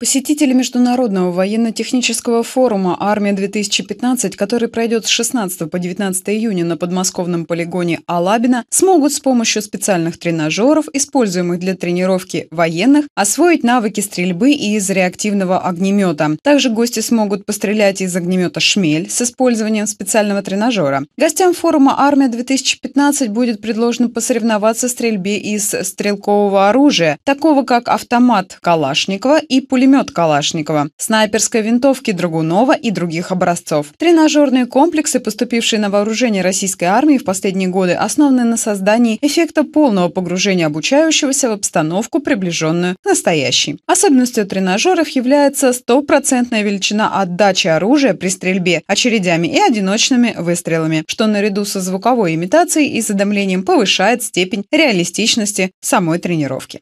Посетители Международного военно-технического форума «Армия-2015», который пройдет с 16 по 19 июня на подмосковном полигоне Алабина, смогут с помощью специальных тренажеров, используемых для тренировки военных, освоить навыки стрельбы из реактивного огнемета. Также гости смогут пострелять из огнемета «Шмель» с использованием специального тренажера. Гостям форума «Армия-2015» будет предложено посоревноваться в стрельбе из стрелкового оружия, такого как автомат Калашникова и пулемет пулемет Калашникова, снайперской винтовки Драгунова и других образцов. Тренажерные комплексы, поступившие на вооружение российской армии в последние годы, основаны на создании эффекта полного погружения обучающегося в обстановку, приближенную к настоящей. Особенностью тренажеров является стопроцентная величина отдачи оружия при стрельбе очередями и одиночными выстрелами, что наряду со звуковой имитацией и задымлением повышает степень реалистичности самой тренировки.